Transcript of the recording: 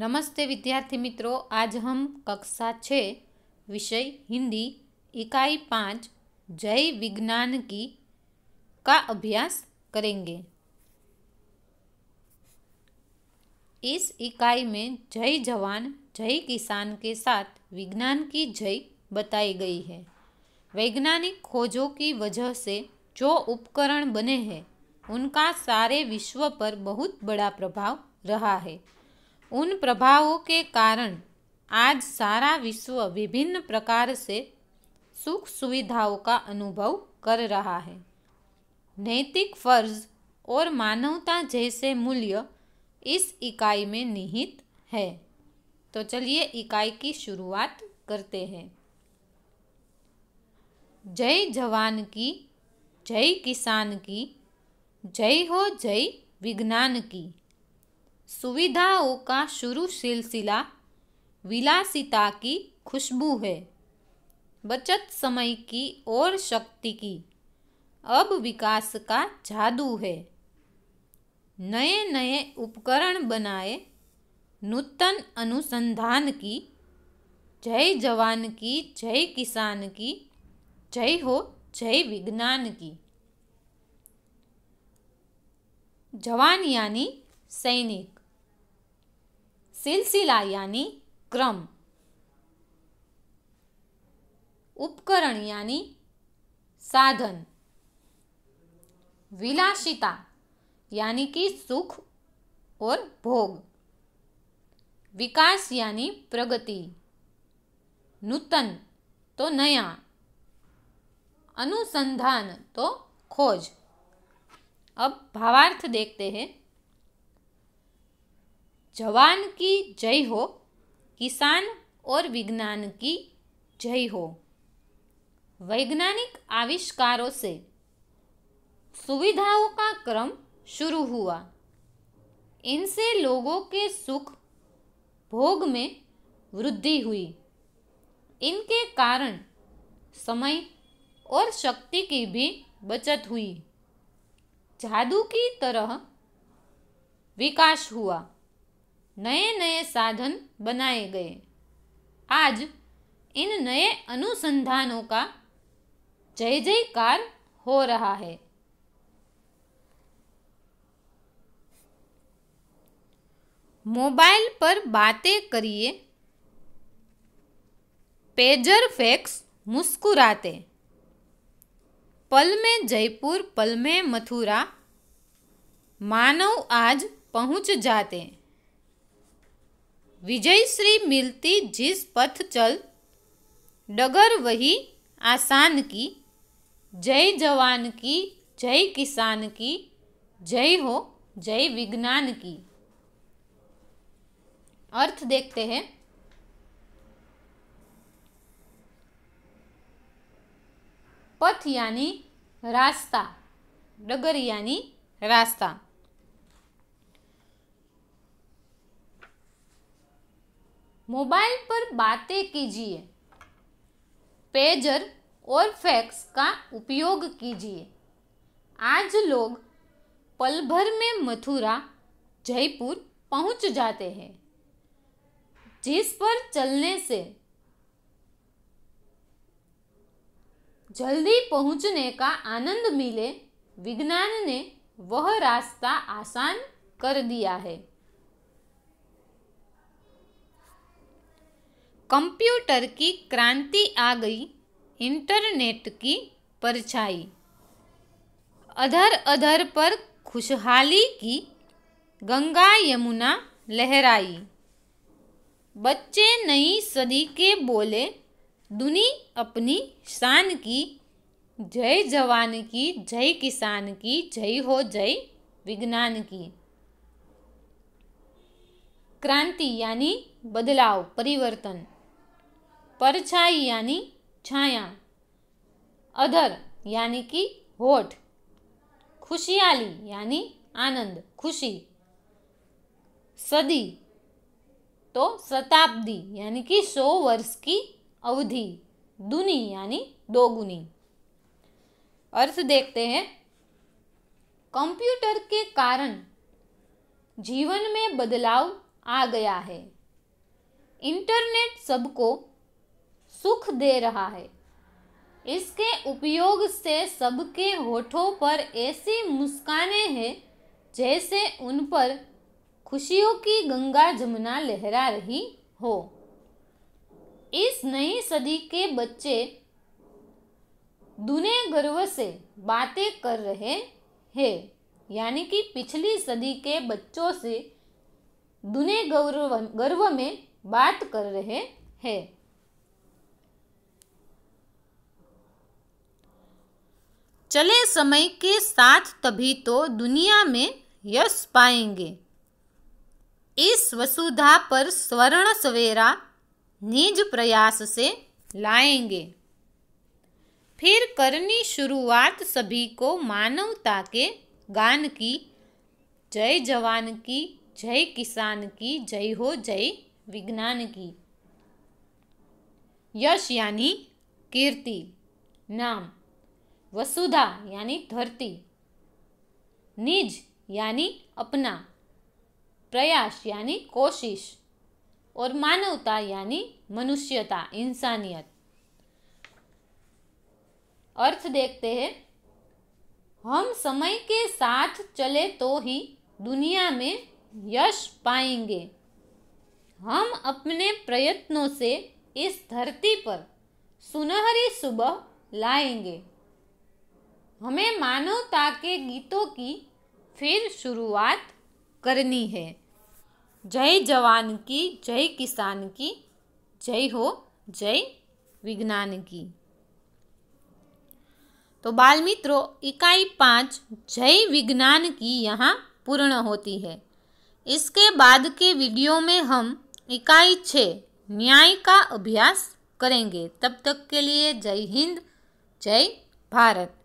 नमस्ते विद्यार्थी मित्रों आज हम कक्षा छ विषय हिंदी इकाई पाँच जय विज्ञान की का अभ्यास करेंगे इस इकाई में जय जवान जय किसान के साथ विज्ञान की जय बताई गई है वैज्ञानिक खोजों की वजह से जो उपकरण बने हैं उनका सारे विश्व पर बहुत बड़ा प्रभाव रहा है उन प्रभावों के कारण आज सारा विश्व विभिन्न प्रकार से सुख सुविधाओं का अनुभव कर रहा है नैतिक फर्ज और मानवता जैसे मूल्य इस इकाई में निहित है तो चलिए इकाई की शुरुआत करते हैं जय जवान की जय किसान की जय हो जय विज्ञान की सुविधाओं का शुरू सिलसिला विलासिता की खुशबू है बचत समय की और शक्ति की अब विकास का जादू है नए नए उपकरण बनाए नूतन अनुसंधान की जय जवान की जय किसान की जय हो जय विज्ञान की जवान यानी सैनिक सिलसिला यानी क्रम उपकरण यानी साधन विलासिता यानी कि सुख और भोग विकास यानी प्रगति नूतन तो नया अनुसंधान तो खोज अब भावार्थ देखते हैं जवान की जय हो किसान और विज्ञान की जय हो वैज्ञानिक आविष्कारों से सुविधाओं का क्रम शुरू हुआ इनसे लोगों के सुख भोग में वृद्धि हुई इनके कारण समय और शक्ति की भी बचत हुई जादू की तरह विकास हुआ नए नए साधन बनाए गए आज इन नए अनुसंधानों का जय जयकार हो रहा है मोबाइल पर बातें करिए पेजर फैक्स मुस्कुराते पल में जयपुर पल में मथुरा मानव आज पहुंच जाते विजय श्री मिलती जिस पथ चल डगर वही आसान की जय जवान की जय किसान की जय हो जय विज्ञान की अर्थ देखते हैं पथ यानी रास्ता डगर यानी रास्ता मोबाइल पर बातें कीजिए पेजर और फैक्स का उपयोग कीजिए आज लोग पल भर में मथुरा जयपुर पहुंच जाते हैं जिस पर चलने से जल्दी पहुंचने का आनंद मिले विज्ञान ने वह रास्ता आसान कर दिया है कंप्यूटर की क्रांति आ गई इंटरनेट की परछाई अधर अधर पर खुशहाली की गंगा यमुना लहराई बच्चे नई सदी के बोले दुनी अपनी शान की जय जवान की जय किसान की जय हो जय विज्ञान की क्रांति यानी बदलाव परिवर्तन परछाई यानी छाया अधर यानी कि होठ खुशियाली यानी आनंद खुशी सदी तो शताब्दी यानी कि सौ वर्ष की अवधि दुनी यानी दोगुनी अर्थ देखते हैं कंप्यूटर के कारण जीवन में बदलाव आ गया है इंटरनेट सबको सुख दे रहा है इसके उपयोग से सबके होठों पर ऐसी मुस्काने हैं जैसे उन पर खुशियों की गंगा जमुना लहरा रही हो इस नई सदी के बच्चे दुने गर्व से बातें कर रहे हैं यानी कि पिछली सदी के बच्चों से दुने गौरव गर्व में बात कर रहे हैं चले समय के साथ तभी तो दुनिया में यश पाएंगे इस वसुधा पर स्वर्ण सवेरा निज प्रयास से लाएंगे फिर करनी शुरुआत सभी को मानवता के गान की जय जवान की जय किसान की जय हो जय विज्ञान की यश यानी कीर्ति नाम वसुधा यानी धरती निज यानी अपना प्रयास यानी कोशिश और मानवता यानी मनुष्यता इंसानियत अर्थ देखते हैं हम समय के साथ चले तो ही दुनिया में यश पाएंगे हम अपने प्रयत्नों से इस धरती पर सुनहरी सुबह लाएंगे हमें मानवता के गीतों की फिर शुरुआत करनी है जय जवान की जय किसान की जय हो जय विज्ञान की तो बाल मित्रों इकाई पाँच जय विज्ञान की यहाँ पूर्ण होती है इसके बाद के वीडियो में हम इकाई छः न्याय का अभ्यास करेंगे तब तक के लिए जय हिंद जय भारत